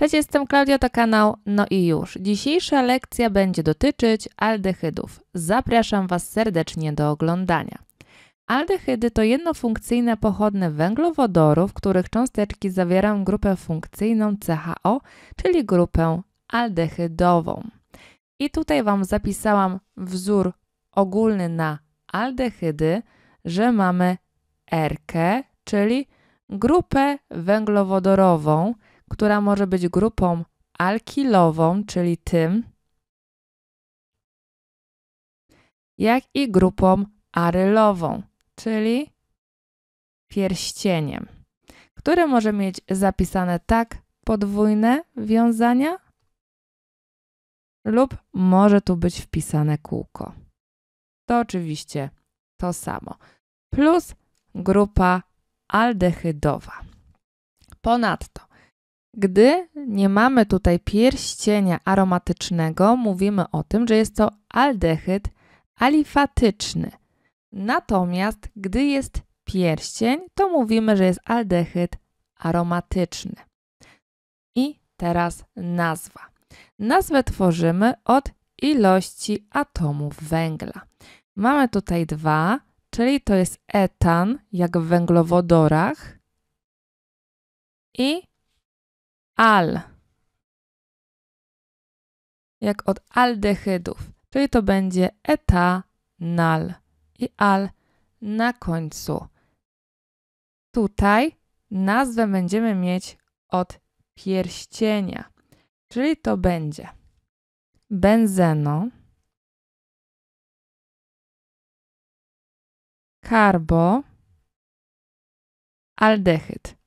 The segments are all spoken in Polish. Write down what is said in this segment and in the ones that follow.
Cześć, jestem Klaudia, to kanał No i już. Dzisiejsza lekcja będzie dotyczyć aldehydów. Zapraszam Was serdecznie do oglądania. Aldehydy to jednofunkcyjne pochodne węglowodorów, których cząsteczki zawierają grupę funkcyjną CHO, czyli grupę aldehydową. I tutaj Wam zapisałam wzór ogólny na aldehydy, że mamy RK, czyli grupę węglowodorową, która może być grupą alkilową, czyli tym, jak i grupą arylową, czyli pierścieniem, które może mieć zapisane tak podwójne wiązania lub może tu być wpisane kółko. To oczywiście to samo. Plus grupa aldehydowa. Ponadto gdy nie mamy tutaj pierścienia aromatycznego, mówimy o tym, że jest to aldehyd alifatyczny. Natomiast gdy jest pierścień, to mówimy, że jest aldehyd aromatyczny. I teraz nazwa. Nazwę tworzymy od ilości atomów węgla. Mamy tutaj dwa, czyli to jest etan, jak w węglowodorach, i al. Jak od aldehydów, czyli to będzie etanal i al na końcu. Tutaj nazwę będziemy mieć od pierścienia, czyli to będzie benzeno, karbo, aldehyd.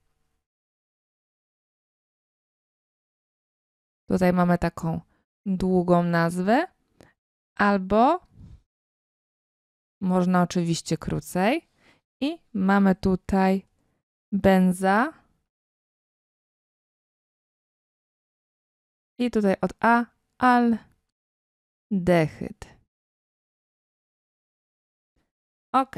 Tutaj mamy taką długą nazwę, albo można oczywiście krócej. I mamy tutaj benza. I tutaj od A aldehyd. Ok.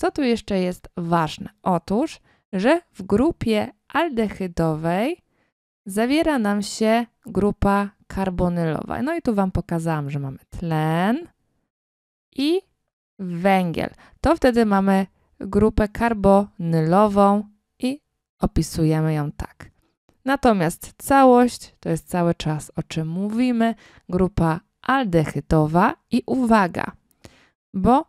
Co tu jeszcze jest ważne? Otóż, że w grupie aldehydowej zawiera nam się grupa karbonylowa. No i tu Wam pokazałam, że mamy tlen i węgiel. To wtedy mamy grupę karbonylową i opisujemy ją tak. Natomiast całość to jest cały czas o czym mówimy, grupa aldehydowa i uwaga, bo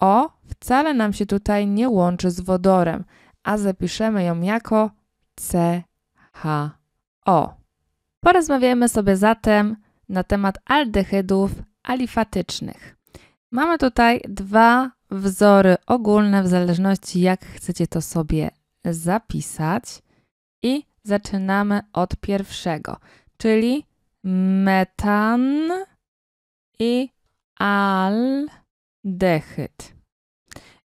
o wcale nam się tutaj nie łączy z wodorem, a zapiszemy ją jako CH. O. Porozmawiajmy sobie zatem na temat aldehydów alifatycznych. Mamy tutaj dwa wzory ogólne, w zależności jak chcecie to sobie zapisać. I zaczynamy od pierwszego, czyli metan i aldehyd.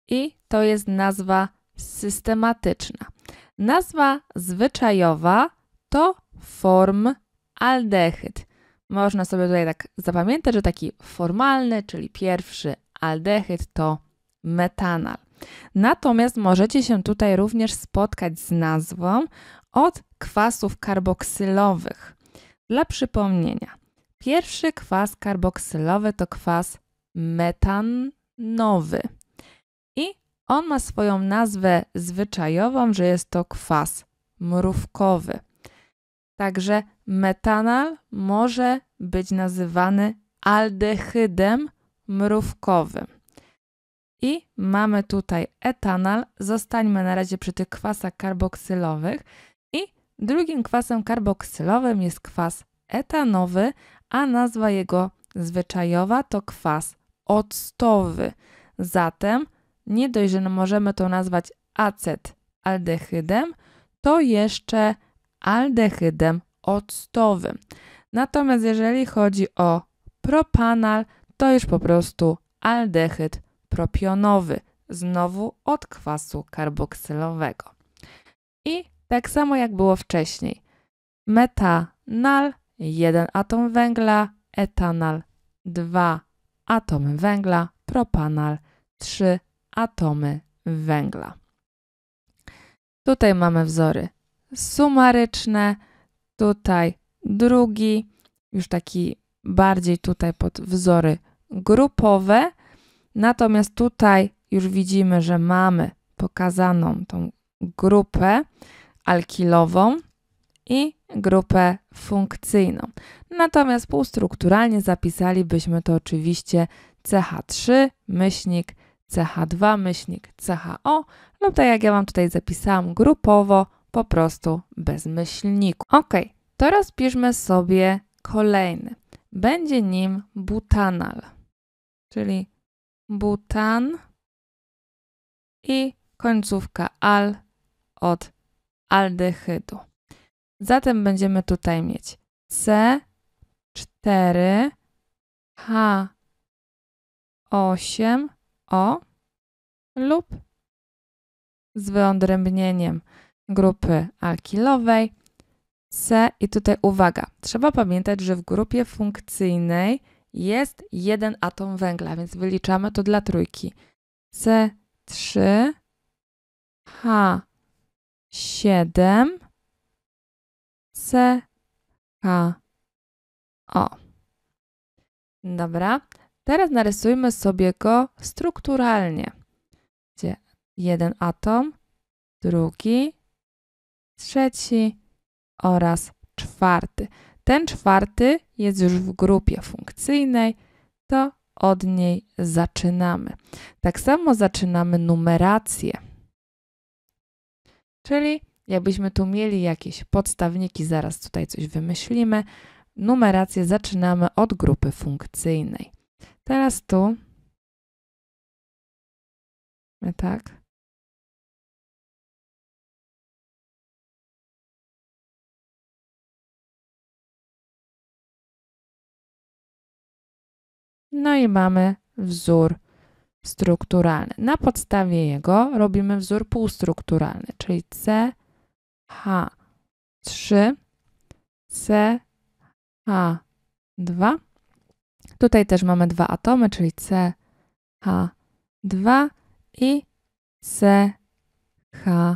I to jest nazwa systematyczna. Nazwa zwyczajowa to form aldehyd. Można sobie tutaj tak zapamiętać, że taki formalny, czyli pierwszy aldehyd to metanal. Natomiast możecie się tutaj również spotkać z nazwą od kwasów karboksylowych. Dla przypomnienia, pierwszy kwas karboksylowy to kwas metanowy. I on ma swoją nazwę zwyczajową, że jest to kwas mrówkowy. Także metanal może być nazywany aldehydem mrówkowym. I mamy tutaj etanal. Zostańmy na razie przy tych kwasach karboksylowych. I drugim kwasem karboksylowym jest kwas etanowy, a nazwa jego zwyczajowa to kwas octowy. Zatem nie dość, że możemy to nazwać acetaldehydem, to jeszcze aldehydem octowym. Natomiast jeżeli chodzi o propanal, to już po prostu aldehyd propionowy, znowu od kwasu karboksylowego. I tak samo jak było wcześniej. Metanal, jeden atom węgla, etanal, dwa atomy węgla, propanal, trzy atomy węgla. Tutaj mamy wzory sumaryczne, tutaj drugi, już taki bardziej tutaj pod wzory grupowe. Natomiast tutaj już widzimy, że mamy pokazaną tą grupę alkilową i grupę funkcyjną. Natomiast półstrukturalnie zapisalibyśmy to oczywiście CH3 myślnik CH2 myślnik CHO lub tak jak ja Wam tutaj zapisałam grupowo po prostu bez myślniku. Ok, to rozpiszmy sobie kolejny. Będzie nim butanal, czyli butan i końcówka al od aldehydu. Zatem będziemy tutaj mieć C4 H8O lub z wyodrębnieniem grupy alkilowej C. I tutaj uwaga, trzeba pamiętać, że w grupie funkcyjnej jest jeden atom węgla, więc wyliczamy to dla trójki. C3, H7, CHO. Dobra, teraz narysujmy sobie go strukturalnie. Gdzie jeden atom, drugi, trzeci oraz czwarty. Ten czwarty jest już w grupie funkcyjnej, to od niej zaczynamy. Tak samo zaczynamy numerację. Czyli jakbyśmy tu mieli jakieś podstawniki, zaraz tutaj coś wymyślimy, numerację zaczynamy od grupy funkcyjnej. Teraz tu, tak, No i mamy wzór strukturalny. Na podstawie jego robimy wzór półstrukturalny, czyli CH3, CH2. Tutaj też mamy dwa atomy, czyli CH2 i CHO.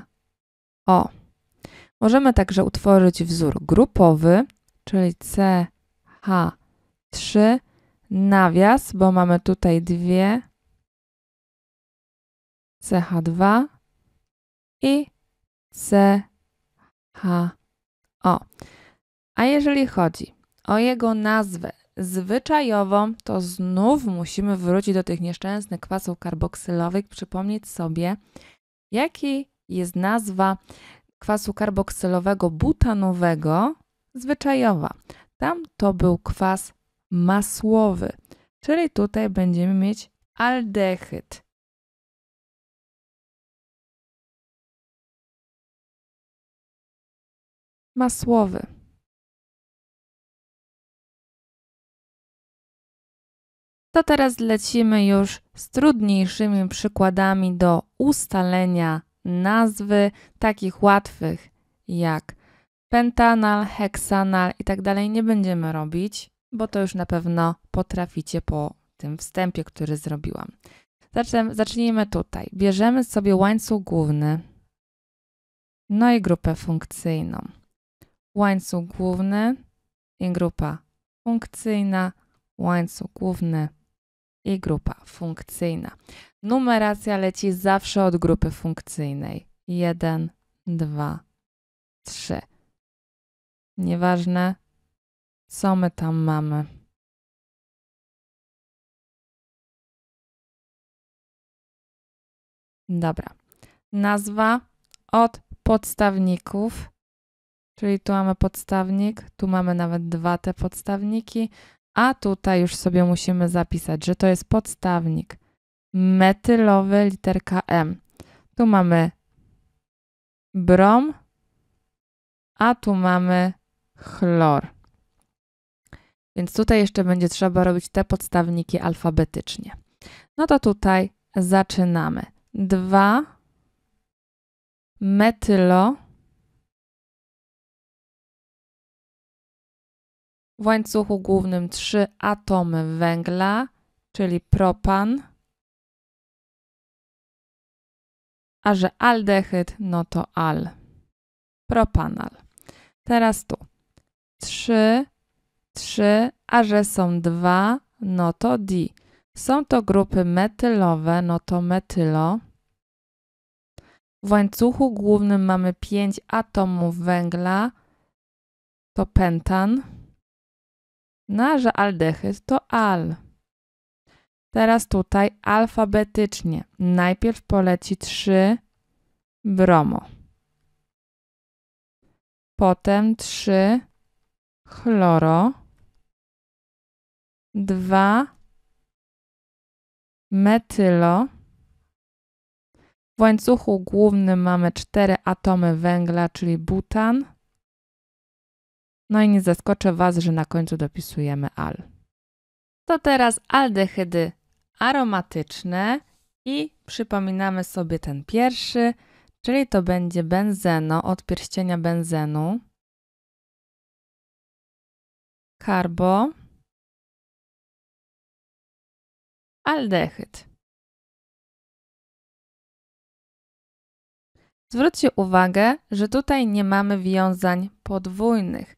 Możemy także utworzyć wzór grupowy, czyli CH3, nawias, bo mamy tutaj dwie CH2 i CHO. A jeżeli chodzi o jego nazwę zwyczajową, to znów musimy wrócić do tych nieszczęsnych kwasów karboksylowych, przypomnieć sobie, jaki jest nazwa kwasu karboksylowego butanowego zwyczajowa. Tam to był kwas masłowy, czyli tutaj będziemy mieć aldehyd. Masłowy. To teraz lecimy już z trudniejszymi przykładami do ustalenia nazwy, takich łatwych jak pentanal, heksanal i tak dalej nie będziemy robić bo to już na pewno potraficie po tym wstępie, który zrobiłam. Zatem zacznijmy tutaj. Bierzemy sobie łańcuch główny, no i grupę funkcyjną. Łańcuch główny i grupa funkcyjna, łańcuch główny i grupa funkcyjna. Numeracja leci zawsze od grupy funkcyjnej. 1, 2, 3. Nieważne, co my tam mamy? Dobra. Nazwa od podstawników, czyli tu mamy podstawnik, tu mamy nawet dwa te podstawniki, a tutaj już sobie musimy zapisać, że to jest podstawnik metylowy, literka M. Tu mamy brom, a tu mamy chlor. Więc tutaj jeszcze będzie trzeba robić te podstawniki alfabetycznie. No to tutaj zaczynamy. 2 metylo w łańcuchu głównym 3 atomy węgla, czyli propan. A że aldehyd, no to al. Propanal. Teraz tu. 3 3, a że są 2, no to di. Są to grupy metylowe, no to metylo. W łańcuchu głównym mamy 5 atomów węgla, to pentan. No a że aldehyd to al. Teraz tutaj alfabetycznie. Najpierw poleci 3 bromo. Potem 3 chloro. 2 metylo. W łańcuchu głównym mamy 4 atomy węgla, czyli butan. No i nie zaskoczę Was, że na końcu dopisujemy al. To teraz aldehydy aromatyczne i przypominamy sobie ten pierwszy, czyli to będzie benzeno od pierścienia benzenu, karbo, aldehyd. Zwróćcie uwagę, że tutaj nie mamy wiązań podwójnych,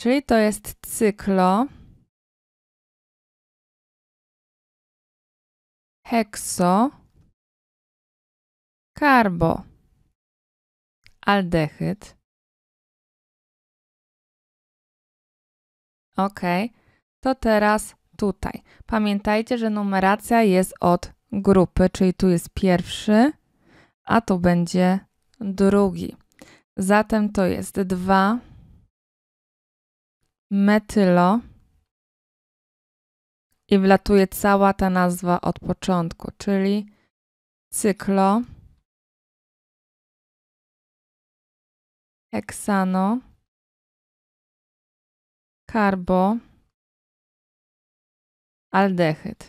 czyli to jest cyklo hekso karbo aldehyd. Ok, to teraz tutaj. Pamiętajcie, że numeracja jest od grupy, czyli tu jest pierwszy, a tu będzie drugi. Zatem to jest 2 metylo i wlatuje cała ta nazwa od początku, czyli cyklo heksano karbo aldehyd.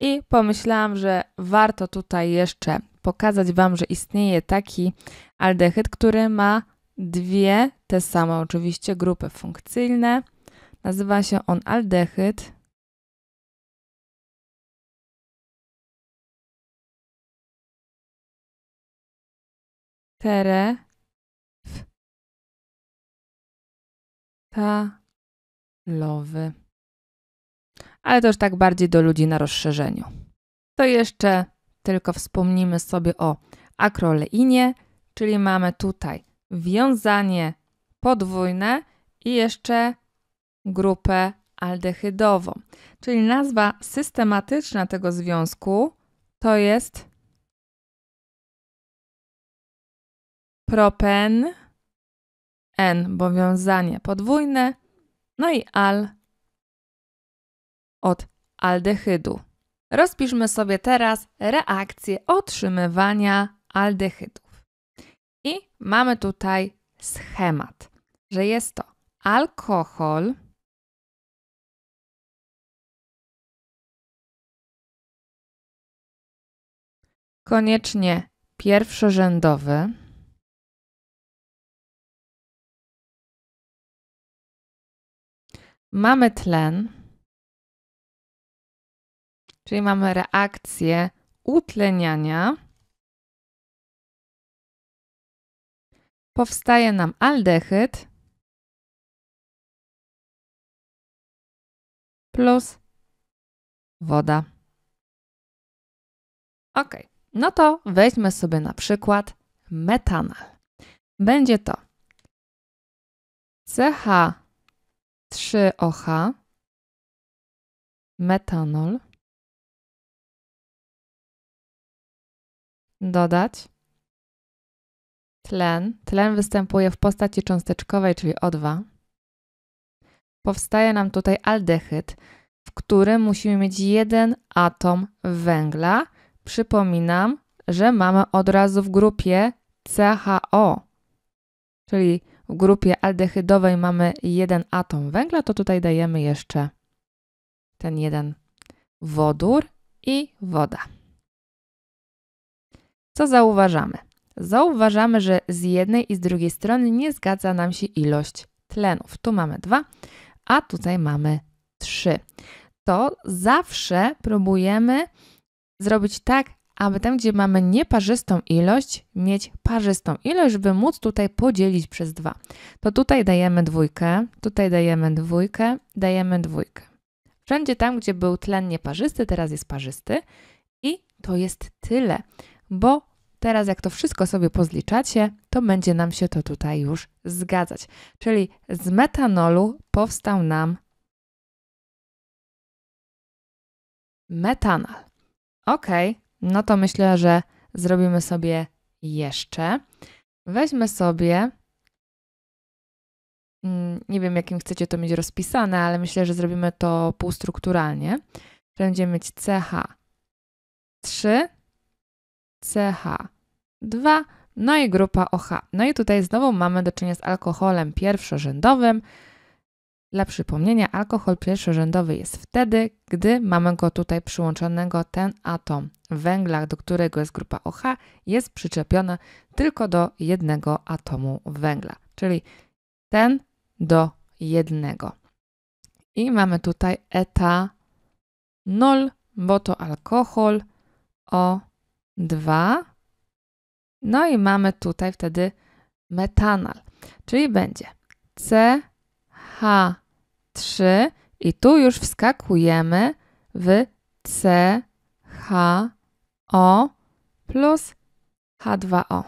I pomyślałam, że warto tutaj jeszcze pokazać Wam, że istnieje taki aldehyd, który ma dwie te same oczywiście grupy funkcyjne. Nazywa się on aldehyd tere Stalowy. Ale to już tak bardziej do ludzi na rozszerzeniu. To jeszcze tylko wspomnimy sobie o akroleinie, czyli mamy tutaj wiązanie podwójne i jeszcze grupę aldehydową. Czyli nazwa systematyczna tego związku to jest propen N, bo wiązanie podwójne, no i al od aldehydu. Rozpiszmy sobie teraz reakcję otrzymywania aldehydów. I mamy tutaj schemat, że jest to alkohol, koniecznie pierwszorzędowy, Mamy tlen, czyli mamy reakcję utleniania. Powstaje nam aldehyd plus woda. Ok, no to weźmy sobie na przykład metanal. Będzie to CH 3OH, metanol, dodać tlen. Tlen występuje w postaci cząsteczkowej, czyli O2. Powstaje nam tutaj aldehyd, w którym musimy mieć jeden atom węgla. Przypominam, że mamy od razu w grupie CHO, czyli w grupie aldehydowej mamy jeden atom węgla, to tutaj dajemy jeszcze ten jeden wodór i woda. Co zauważamy? Zauważamy, że z jednej i z drugiej strony nie zgadza nam się ilość tlenów. Tu mamy dwa, a tutaj mamy trzy. To zawsze próbujemy zrobić tak, aby tam, gdzie mamy nieparzystą ilość, mieć parzystą ilość, żeby móc tutaj podzielić przez dwa. To tutaj dajemy dwójkę, tutaj dajemy dwójkę, dajemy dwójkę. Wszędzie tam, gdzie był tlen nieparzysty, teraz jest parzysty i to jest tyle, bo teraz jak to wszystko sobie pozliczacie, to będzie nam się to tutaj już zgadzać. Czyli z metanolu powstał nam metanal. Ok, no to myślę, że zrobimy sobie jeszcze. Weźmy sobie. Mm, nie wiem, jakim chcecie to mieć rozpisane, ale myślę, że zrobimy to półstrukturalnie. Będziemy mieć CH3, CH2, no i grupa OH. No i tutaj znowu mamy do czynienia z alkoholem pierwszorzędowym. Dla przypomnienia, alkohol pierwszorzędowy jest wtedy, gdy mamy go tutaj przyłączonego ten atom węgla, do którego jest grupa OH, jest przyczepiona tylko do jednego atomu węgla, czyli ten do jednego. I mamy tutaj etanol, bo to alkohol O2. No i mamy tutaj wtedy metanal, czyli będzie C H3 i tu już wskakujemy w CHO plus H2O.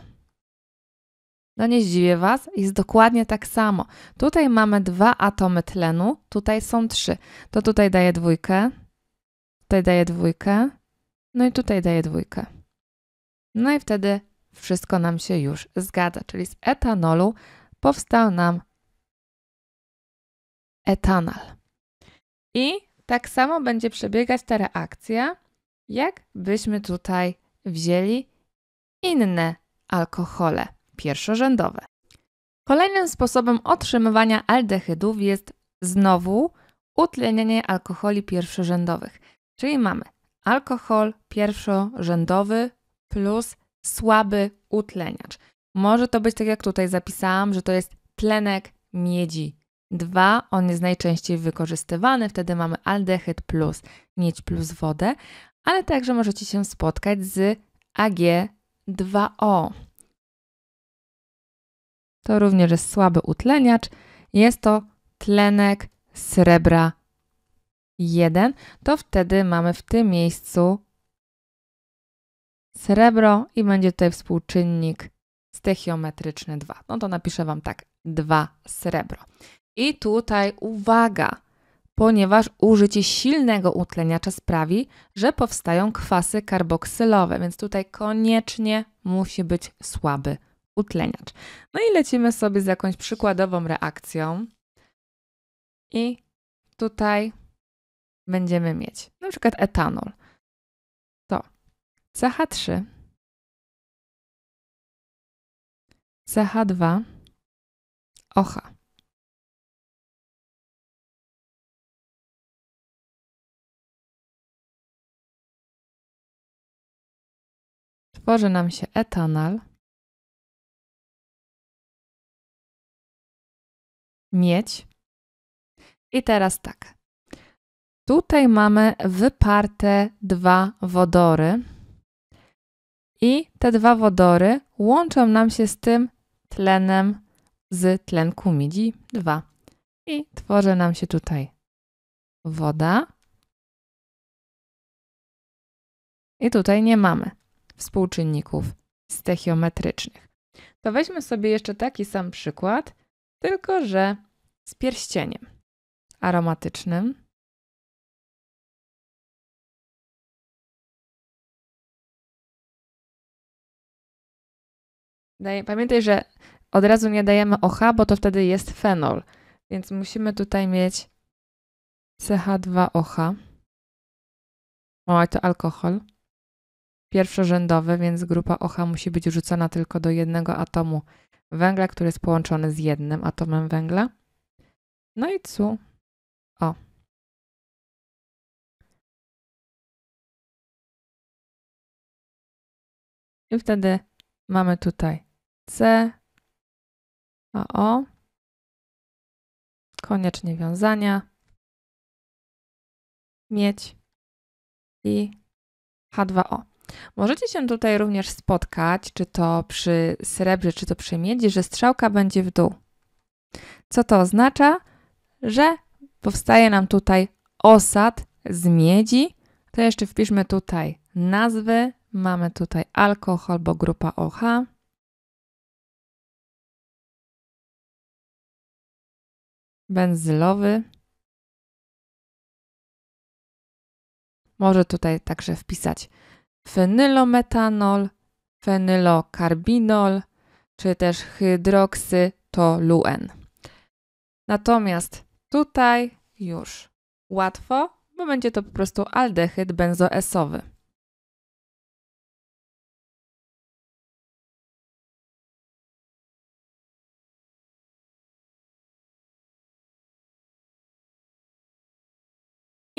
No nie zdziwię Was, jest dokładnie tak samo. Tutaj mamy dwa atomy tlenu, tutaj są trzy. To tutaj daje dwójkę, tutaj daje dwójkę, no i tutaj daje dwójkę. No i wtedy wszystko nam się już zgadza, czyli z etanolu powstał nam etanal. I tak samo będzie przebiegać ta reakcja, jakbyśmy tutaj wzięli inne alkohole pierwszorzędowe. Kolejnym sposobem otrzymywania aldehydów jest znowu utlenienie alkoholi pierwszorzędowych. Czyli mamy alkohol pierwszorzędowy plus słaby utleniacz. Może to być tak jak tutaj zapisałam, że to jest tlenek miedzi Dwa, on jest najczęściej wykorzystywany, wtedy mamy aldehyd plus mieć plus wodę, ale także możecie się spotkać z Ag2O. To również jest słaby utleniacz. Jest to tlenek srebra 1. To wtedy mamy w tym miejscu srebro i będzie tutaj współczynnik stechiometryczny 2. No to napiszę Wam tak, 2 srebro. I tutaj uwaga, ponieważ użycie silnego utleniacza sprawi, że powstają kwasy karboksylowe, więc tutaj koniecznie musi być słaby utleniacz. No i lecimy sobie z jakąś przykładową reakcją. I tutaj będziemy mieć na przykład etanol. To CH3, CH2, OH. tworzy nam się etanol, miedź. I teraz tak. Tutaj mamy wyparte dwa wodory. I te dwa wodory łączą nam się z tym tlenem z tlenku miedzi 2. I tworzy nam się tutaj woda. I tutaj nie mamy współczynników stechiometrycznych. To weźmy sobie jeszcze taki sam przykład, tylko że z pierścieniem aromatycznym. pamiętaj, że od razu nie dajemy OH, bo to wtedy jest fenol. Więc musimy tutaj mieć CH2OH. O, to alkohol pierwszorzędowe, więc grupa OH musi być rzucona tylko do jednego atomu węgla, który jest połączony z jednym atomem węgla. No i co? O. I wtedy mamy tutaj C, a O. Koniecznie wiązania. Miedź i H2O. Możecie się tutaj również spotkać, czy to przy srebrze, czy to przy miedzi, że strzałka będzie w dół. Co to oznacza? Że powstaje nam tutaj osad z miedzi. To jeszcze wpiszmy tutaj nazwy. Mamy tutaj alkohol, bo grupa OH. Benzylowy. Może tutaj także wpisać fenylometanol, fenylokarbinol czy też hydroksytoluen. Natomiast tutaj już łatwo, bo będzie to po prostu aldehyd benzoesowy.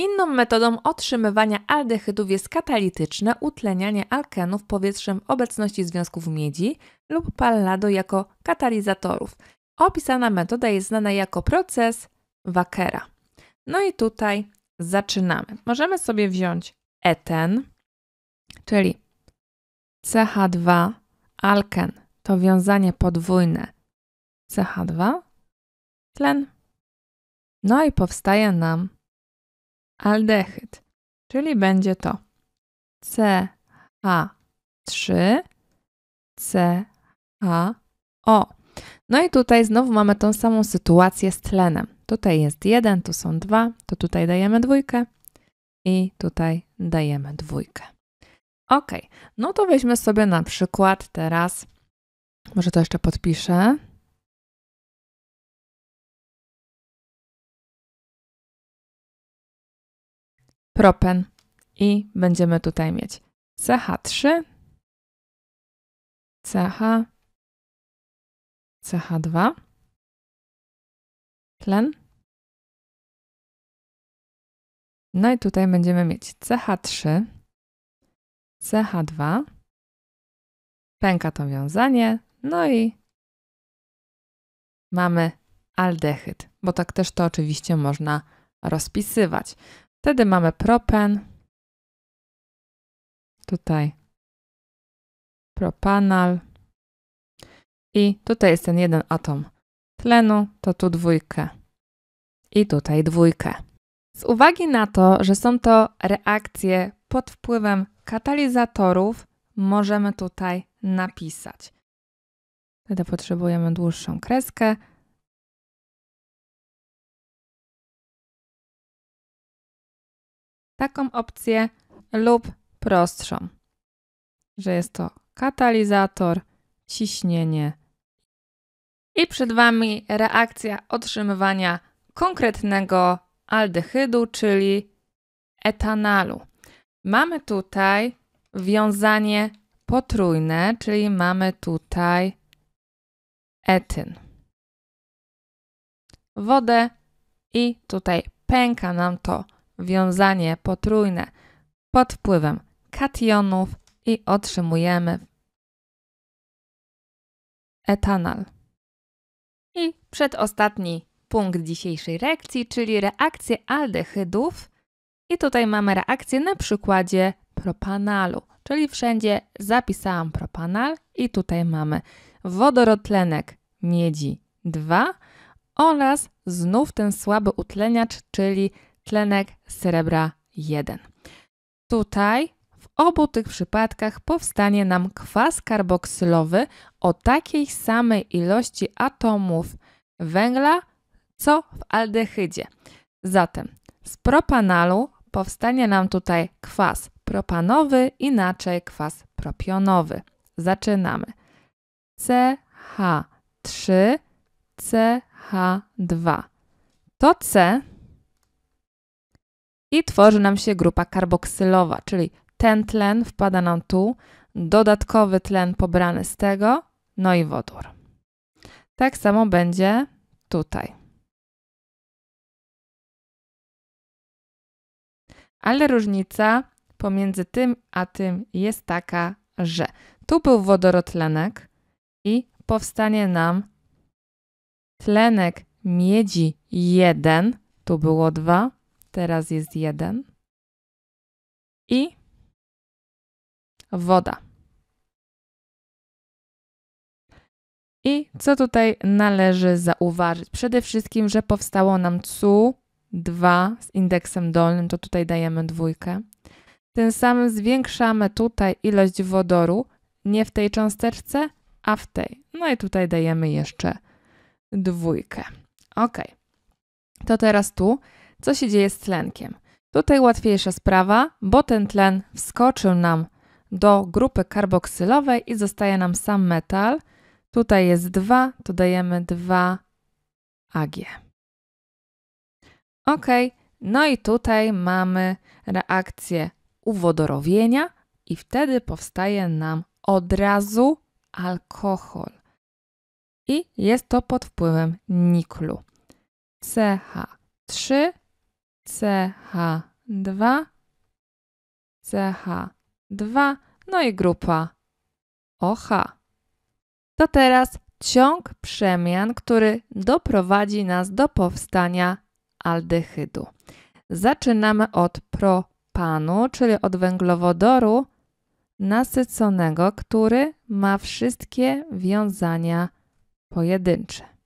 Inną metodą otrzymywania aldehydów jest katalityczne utlenianie alkenów powietrzem obecności związków miedzi lub pallado jako katalizatorów. Opisana metoda jest znana jako proces Wackera. No i tutaj zaczynamy. Możemy sobie wziąć eten, czyli CH2 alken to wiązanie podwójne CH2 tlen. No i powstaje nam aldehyd, czyli będzie to CH3CHO. No i tutaj znowu mamy tą samą sytuację z tlenem. Tutaj jest jeden, tu są dwa, to tutaj dajemy dwójkę i tutaj dajemy dwójkę. Ok, no to weźmy sobie na przykład teraz, może to jeszcze podpiszę, propen i będziemy tutaj mieć CH3, CH, CH2, tlen. No i tutaj będziemy mieć CH3, CH2, pęka to wiązanie, no i mamy aldehyd, bo tak też to oczywiście można rozpisywać. Wtedy mamy propen, tutaj propanal i tutaj jest ten jeden atom tlenu, to tu dwójkę i tutaj dwójkę. Z uwagi na to, że są to reakcje pod wpływem katalizatorów, możemy tutaj napisać. Wtedy potrzebujemy dłuższą kreskę, taką opcję lub prostszą, że jest to katalizator, ciśnienie. I przed Wami reakcja otrzymywania konkretnego aldehydu, czyli etanalu. Mamy tutaj wiązanie potrójne, czyli mamy tutaj etyn, wodę i tutaj pęka nam to wiązanie potrójne pod wpływem kationów i otrzymujemy etanal. I przedostatni punkt dzisiejszej reakcji, czyli reakcję aldehydów. I tutaj mamy reakcję na przykładzie propanalu, czyli wszędzie zapisałam propanal i tutaj mamy wodorotlenek miedzi 2 oraz znów ten słaby utleniacz, czyli tlenek srebra 1. Tutaj w obu tych przypadkach powstanie nam kwas karboksylowy o takiej samej ilości atomów węgla, co w aldehydzie. Zatem z propanalu powstanie nam tutaj kwas propanowy, inaczej kwas propionowy. Zaczynamy. CH3, CH2. To C i tworzy nam się grupa karboksylowa, czyli ten tlen wpada nam tu, dodatkowy tlen pobrany z tego, no i wodór. Tak samo będzie tutaj. Ale różnica pomiędzy tym a tym jest taka, że tu był wodorotlenek i powstanie nam tlenek miedzi 1, tu było 2, teraz jest jeden. I woda. I co tutaj należy zauważyć? Przede wszystkim, że powstało nam cu 2 z indeksem dolnym, to tutaj dajemy dwójkę. Tym samym zwiększamy tutaj ilość wodoru, nie w tej cząsteczce, a w tej. No i tutaj dajemy jeszcze dwójkę. Ok. To teraz tu co się dzieje z tlenkiem. Tutaj łatwiejsza sprawa, bo ten tlen wskoczył nam do grupy karboksylowej i zostaje nam sam metal. Tutaj jest 2, to dajemy 2 Ag. Ok, no i tutaj mamy reakcję uwodorowienia i wtedy powstaje nam od razu alkohol. I jest to pod wpływem niklu. CH3 CH2, CH2, no i grupa OH. To teraz ciąg przemian, który doprowadzi nas do powstania aldehydu. Zaczynamy od propanu, czyli od węglowodoru nasyconego, który ma wszystkie wiązania pojedyncze.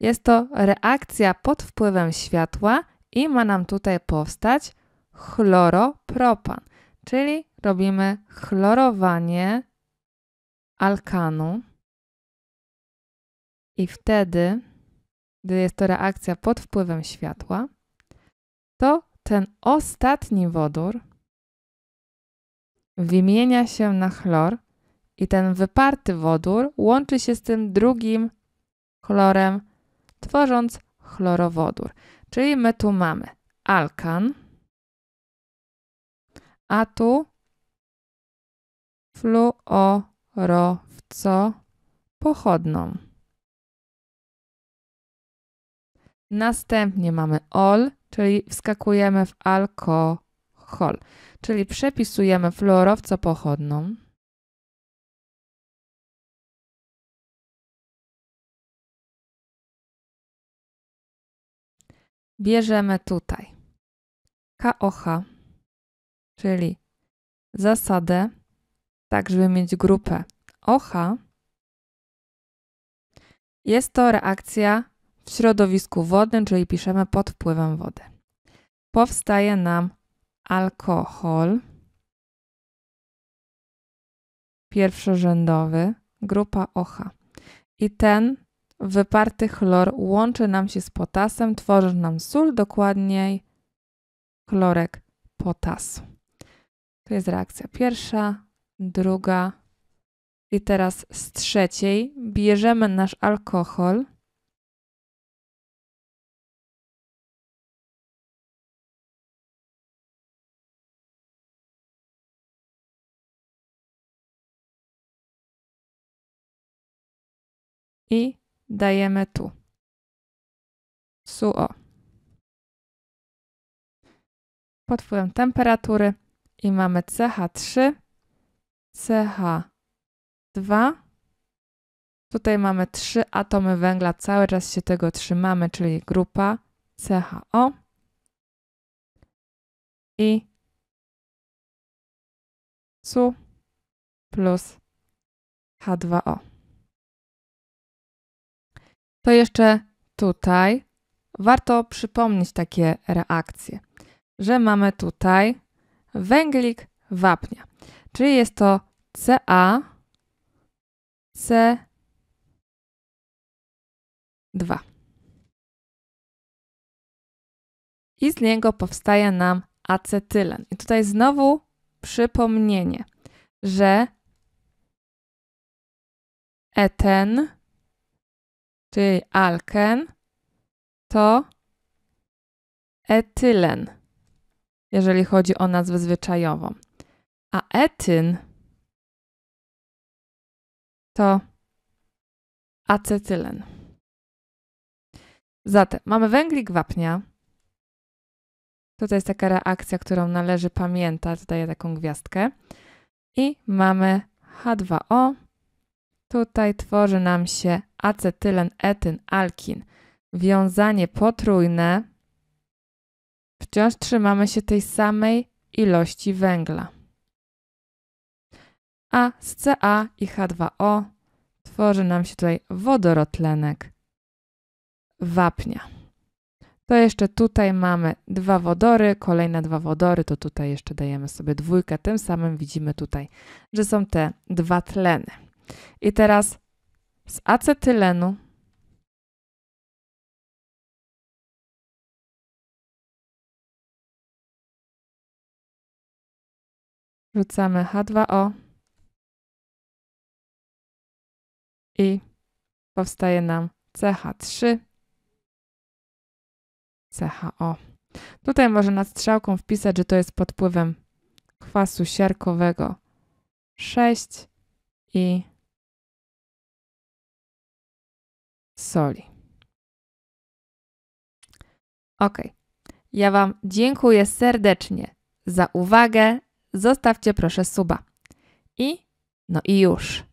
Jest to reakcja pod wpływem światła i ma nam tutaj powstać chloropropan, czyli robimy chlorowanie alkanu i wtedy, gdy jest to reakcja pod wpływem światła, to ten ostatni wodór wymienia się na chlor i ten wyparty wodór łączy się z tym drugim chlorem tworząc chlorowodór. Czyli my tu mamy alkan, a tu fluorowco pochodną. Następnie mamy ol, czyli wskakujemy w alkohol, czyli przepisujemy fluorowco pochodną. bierzemy tutaj KOH, czyli zasadę, tak żeby mieć grupę OH, jest to reakcja w środowisku wodnym, czyli piszemy pod wpływem wody. Powstaje nam alkohol pierwszorzędowy, grupa OH. I ten Wyparty chlor łączy nam się z potasem, tworząc nam sól, dokładniej chlorek potasu. To jest reakcja pierwsza, druga. I teraz z trzeciej bierzemy nasz alkohol. I dajemy tu. SuO. Pod wpływem temperatury i mamy CH3, CH2. Tutaj mamy trzy atomy węgla, cały czas się tego trzymamy, czyli grupa CHO i SU plus H2O to jeszcze tutaj warto przypomnieć takie reakcje, że mamy tutaj węglik wapnia, czyli jest to Ca C2. I z niego powstaje nam acetylen. I tutaj znowu przypomnienie, że eten czyli alken, to etylen, jeżeli chodzi o nazwę zwyczajową. A etyn to acetylen. Zatem mamy węglik wapnia. Tutaj jest taka reakcja, którą należy pamiętać. Daję taką gwiazdkę. I mamy H2O. Tutaj tworzy nam się acetylen, etyn, alkin, wiązanie potrójne, wciąż trzymamy się tej samej ilości węgla. A z Ca i H2O tworzy nam się tutaj wodorotlenek wapnia. To jeszcze tutaj mamy dwa wodory, kolejne dwa wodory, to tutaj jeszcze dajemy sobie dwójkę, tym samym widzimy tutaj, że są te dwa tleny. I teraz z acetylenu. Rzucamy H2O i powstaje nam CH3, CHO. Tutaj może nad strzałką wpisać, że to jest pod wpływem kwasu siarkowego 6 i soli. Ok. Ja Wam dziękuję serdecznie za uwagę. Zostawcie proszę suba. I no i już.